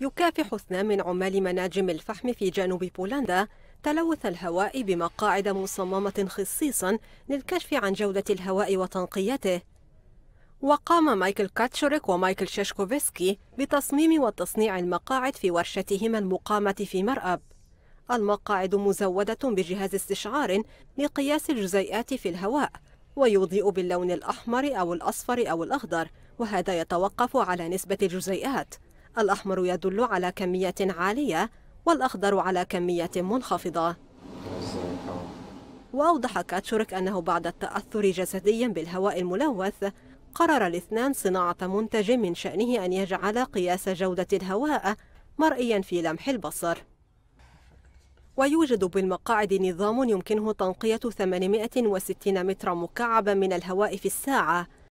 يكافح اثنان من عمال مناجم الفحم في جنوب بولندا تلوث الهواء بمقاعد مصممة خصيصا للكشف عن جودة الهواء وتنقيته وقام مايكل كاتشوريك ومايكل شيشكوفسكي بتصميم وتصنيع المقاعد في ورشتهما المقامة في مرأب المقاعد مزودة بجهاز استشعار لقياس الجزيئات في الهواء ويضيء باللون الأحمر أو الأصفر أو الأخضر وهذا يتوقف على نسبة الجزيئات الأحمر يدل على كمية عالية والأخضر على كمية منخفضة وأوضح كاتشورك أنه بعد التأثر جسديا بالهواء الملوث قرر الاثنان صناعة منتج من شأنه أن يجعل قياس جودة الهواء مرئيا في لمح البصر ويوجد بالمقاعد نظام يمكنه تنقية 860 مترا مكعبا من الهواء في الساعة